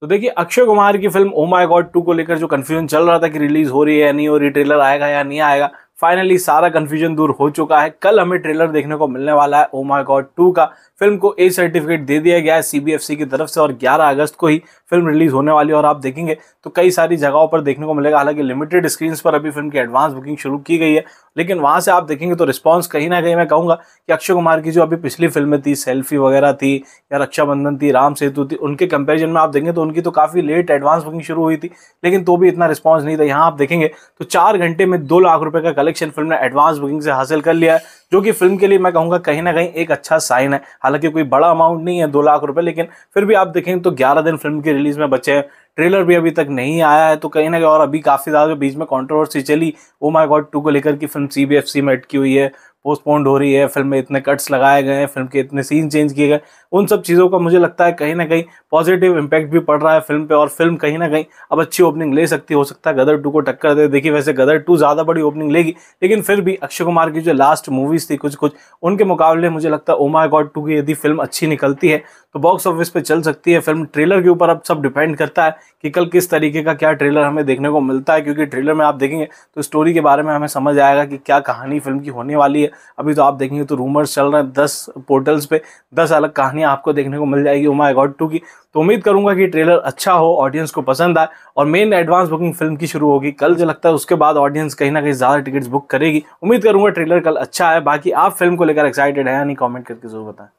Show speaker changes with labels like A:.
A: तो देखिए अक्षय कुमार की film O my God two को लेकर जो कन्फ्यूजन चल रहा था कि रिलीज हो रही है या नहीं हो रही ट्रेलर आएगा या नहीं आएगा फाइनली सारा कन्फ्यूजन दूर हो चुका है कल हमें ट्रेलर देखने को मिलने वाला है ओ माई गॉड टू का फिल्म को ए सर्टिफिकेट दे दिया गया है सी की तरफ से और 11 अगस्त को ही फिल्म रिलीज होने वाली है और आप देखेंगे तो कई सारी जगहों पर देखने को मिलेगा हालांकि लिमिटेड स्क्रीन पर अभी फिल्म की एडवांस बुकिंग शुरू की गई है लेकिन वहाँ से आप देखेंगे तो रिस्पॉन्स कहीं ना कहीं मैं कहूँगा कि अक्षय कुमार की जो अभी पिछली फिल्में थी सेल्फी वगैरह थी या रक्षाबंधन थी राम सेतु थी उनके कंपेरिजन में आप देखेंगे तो उनकी तो काफ़ी लेट एडवांस बुकिंग शुरू हुई थी लेकिन तो भी इतना रिस्पॉन्स नहीं था यहाँ आप देखेंगे तो चार घंटे में दो लाख रुपये का कलेक्शन फिल्म ने एडवांस बुकिंग से हासिल कर लिया है जो कि फिल्म के लिए मैं कहूंगा कहीं ना कहीं एक अच्छा साइन है हालांकि कोई बड़ा अमाउंट नहीं है दो लाख रुपए लेकिन फिर भी आप देखें तो ग्यारह दिन फिल्म की रिलीज में बचे हैं ट्रेलर भी अभी तक नहीं आया है तो कहीं ना कहीं और अभी काफ़ी ज़्यादा बीच में कॉन्ट्रोवर्सी चली ओ माई गॉड टू को लेकर की फिल्म सी में अटकी हुई है पोस्टपोन्ड हो रही है फिल्म में इतने कट्स लगाए गए हैं फिल्म के इतने सीन चेंज किए गए उन सब चीज़ों का मुझे लगता है कहीं ना कहीं पॉजिटिव इम्पैक्ट भी पड़ रहा है फिल्म पे और फिल्म कहीं ना कहीं अब अच्छी ओपनिंग ले सकती हो सकता है गदर टू को टक्कर दे देखिए वैसे गदर टू ज़्यादा बड़ी ओपनिंग लेगी लेकिन फिर भी अक्षय कुमार की जो लास्ट मूवीज़ थी कुछ कुछ उनके मुकाबले मुझे लगता है ओमा गॉड टू की यदि फिल्म अच्छी निकलती है तो बॉक्स ऑफिस पर चल सकती है फिल्म ट्रेलर के ऊपर अब सब डिपेंड करता है कि कल किस तरीके का क्या ट्रेलर हमें देखने को मिलता है क्योंकि ट्रेलर में आप देखेंगे तो स्टोरी के बारे में हमें समझ आएगा कि क्या कहानी फिल्म की होने वाली है अभी तो आप देखेंगे तो रूमर्स चल रहे हैं दस पोर्टल्स पे दस अलग कहानियाँ आपको देखने को मिल जाएगी उमा गॉड टू की तो उम्मीद करूंगा कि ट्रेलर अच्छा हो ऑडियंस को पसंद आए और मेन एडवांस बुकिंग फिल्म की शुरू होगी कल जो लगता है उसके बाद ऑडियंस कहीं ना कहीं ज़्यादा टिकट्स बुक करेगी उम्मीद करूंगा ट्रेलर कल अच्छा है बाकी आप फिल्म को लेकर एक्साइटेड है यानी कॉमेंट करके जरूर बताएं